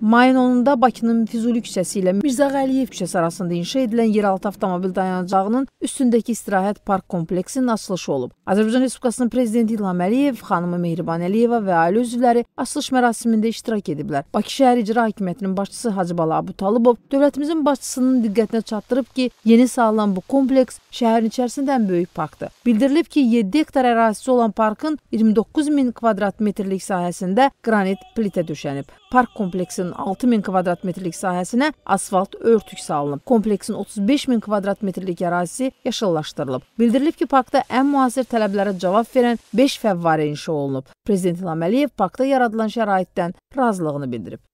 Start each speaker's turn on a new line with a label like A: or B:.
A: Mayın 10-da Bakının Füzuli küçəsi ilə Mirzə Əliyev küçəsi arasında inşa edilən yeraltı avtomobil dayanacağının üstündəki istirahət park kompleksinin açılışı olub. Azərbaycan Respublikasının prezidenti İlham Əliyev, xanımı Mehriban Əliyeva və ailə üzvləri açılış mərasimində iştirak ediblər. Bakı şəhər icra hakimiyyətinin başçısı Hacı Bala Abutalibov dövlətimizin başçısının diqqətinə çatdırıb ki, yeni sağlanan bu kompleks şəhərin içərisində ən böyük parkdır. Bildirilib ki, 7 hektar ərazisi olan parkın 29 min kvadrat metrlik sahəsində qranit plitə döşənib. Park kompleksinin 6000 kvadrat metrlik sahəsinə asfalt örtük salınıb. Kompleksin 35000 kvadrat metrlik ərazisi yaşıllaşdırılıb. Bildirilib ki, parkda ən müasir tələblərə cavab verən 5 fəvvarə inşa olunub. Prezident İlham Əliyev parkda yaradılan şəraitdən razılığını bildirib.